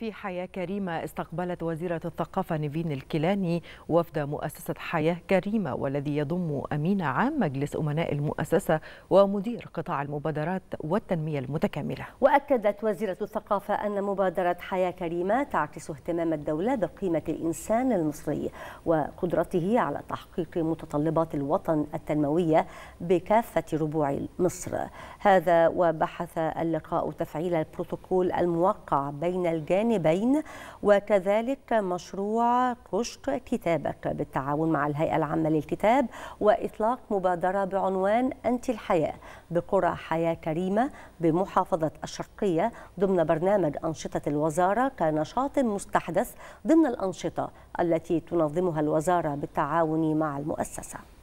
في حياة كريمة استقبلت وزيرة الثقافة نيفين الكيلاني وفد مؤسسة حياة كريمة والذي يضم أمين عام مجلس أمناء المؤسسة ومدير قطاع المبادرات والتنمية المتكاملة وأكدت وزيرة الثقافة أن مبادرة حياة كريمة تعكس اهتمام الدولة بقيمة الإنسان المصري وقدرته على تحقيق متطلبات الوطن التنموية بكافة ربوع مصر هذا وبحث اللقاء تفعيل البروتوكول الموقع بين الجانب الجانبين وكذلك مشروع كشك كتابك بالتعاون مع الهيئة العامة للكتاب وإطلاق مبادرة بعنوان أنت الحياة بقرى حياة كريمة بمحافظة الشرقية ضمن برنامج أنشطة الوزارة كنشاط مستحدث ضمن الأنشطة التي تنظمها الوزارة بالتعاون مع المؤسسة